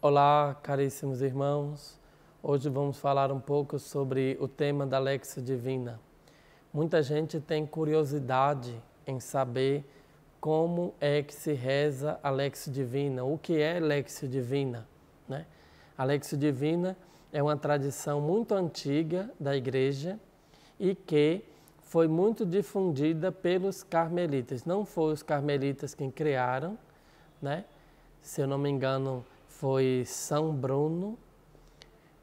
Olá, caríssimos irmãos. Hoje vamos falar um pouco sobre o tema da Lex Divina. Muita gente tem curiosidade em saber como é que se reza a Lex Divina, o que é Lex Divina. Né? A Lex Divina é uma tradição muito antiga da Igreja e que foi muito difundida pelos carmelitas. Não foi os carmelitas quem criaram, né? se eu não me engano, foi São Bruno,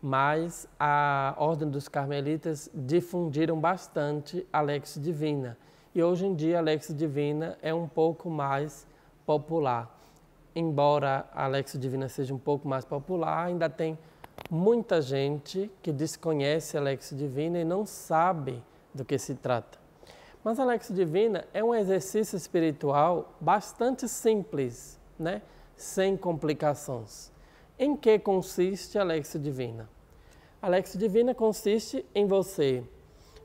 mas a Ordem dos Carmelitas difundiram bastante a Lex Divina. E hoje em dia a Lex Divina é um pouco mais popular. Embora a Lex Divina seja um pouco mais popular, ainda tem muita gente que desconhece a Lex Divina e não sabe do que se trata. Mas a Lex Divina é um exercício espiritual bastante simples, né? sem complicações. Em que consiste a Lex Divina? A Lex Divina consiste em você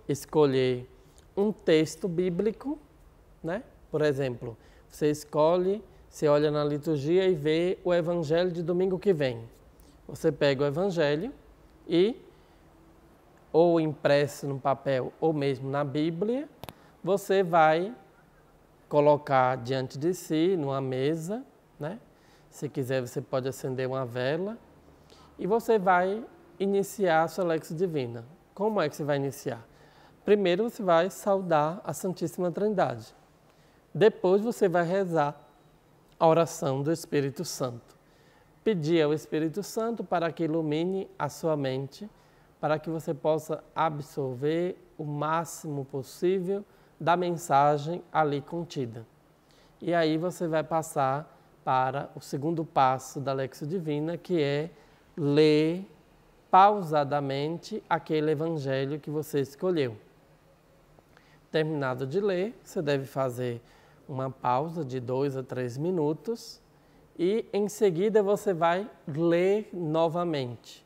escolher um texto bíblico, né? Por exemplo, você escolhe, você olha na liturgia e vê o evangelho de domingo que vem. Você pega o evangelho e ou impresso no papel ou mesmo na Bíblia, você vai colocar diante de si numa mesa, né? Se quiser, você pode acender uma vela e você vai iniciar a sua lexa Divina. Como é que você vai iniciar? Primeiro você vai saudar a Santíssima Trindade. Depois você vai rezar a oração do Espírito Santo. Pedir ao Espírito Santo para que ilumine a sua mente, para que você possa absorver o máximo possível da mensagem ali contida. E aí você vai passar para o segundo passo da Lexo Divina, que é ler pausadamente aquele evangelho que você escolheu. Terminado de ler, você deve fazer uma pausa de dois a três minutos e em seguida você vai ler novamente.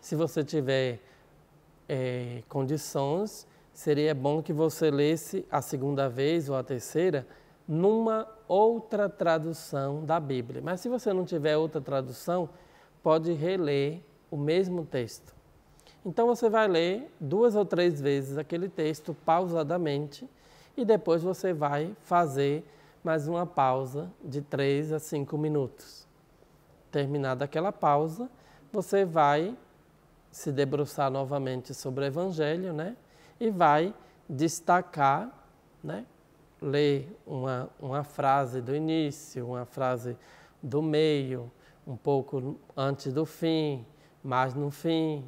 Se você tiver é, condições, seria bom que você lesse a segunda vez ou a terceira numa outra tradução da Bíblia. Mas se você não tiver outra tradução, pode reler o mesmo texto. Então você vai ler duas ou três vezes aquele texto pausadamente e depois você vai fazer mais uma pausa de três a cinco minutos. Terminada aquela pausa, você vai se debruçar novamente sobre o Evangelho, né? E vai destacar, né? ler uma, uma frase do início, uma frase do meio, um pouco antes do fim, mais no fim.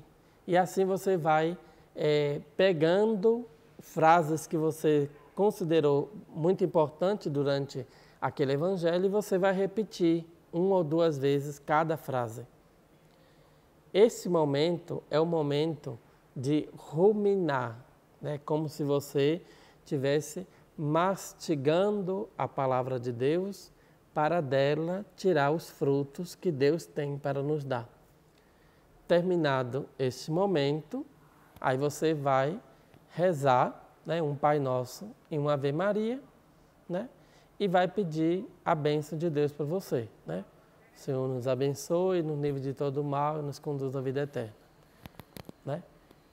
E assim você vai é, pegando frases que você considerou muito importante durante aquele evangelho e você vai repetir uma ou duas vezes cada frase. Esse momento é o momento de ruminar, né? como se você tivesse mastigando a palavra de Deus para dela tirar os frutos que Deus tem para nos dar. Terminado este momento, aí você vai rezar né, um Pai Nosso e um Ave Maria, né, e vai pedir a bênção de Deus para você. Né? O Senhor nos abençoe, nos livre de todo mal e nos conduz à vida eterna. Né?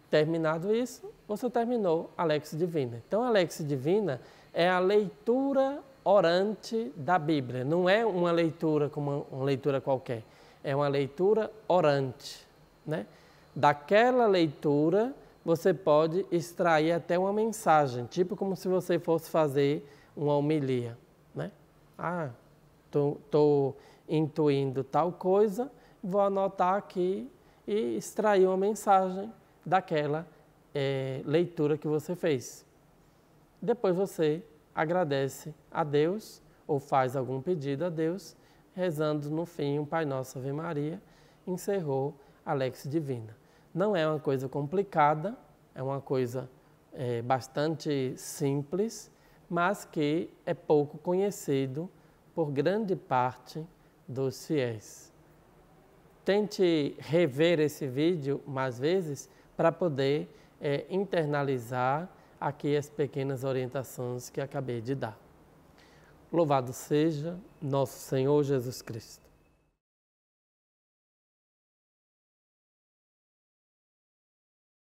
Terminado isso, você terminou a Lex Divina. Então, a Lex Divina é a leitura orante da Bíblia. Não é uma leitura como uma leitura qualquer. É uma leitura orante. Né? Daquela leitura, você pode extrair até uma mensagem, tipo como se você fosse fazer uma homilia. Né? Ah, estou intuindo tal coisa, vou anotar aqui e extrair uma mensagem daquela leitura é, leitura que você fez. Depois você agradece a Deus ou faz algum pedido a Deus, rezando no fim um Pai Nosso Ave Maria, encerrou a Lex Divina. Não é uma coisa complicada, é uma coisa é, bastante simples, mas que é pouco conhecido por grande parte dos fiéis. Tente rever esse vídeo mais vezes para poder é internalizar aqui as pequenas orientações que acabei de dar. Louvado seja nosso Senhor Jesus Cristo.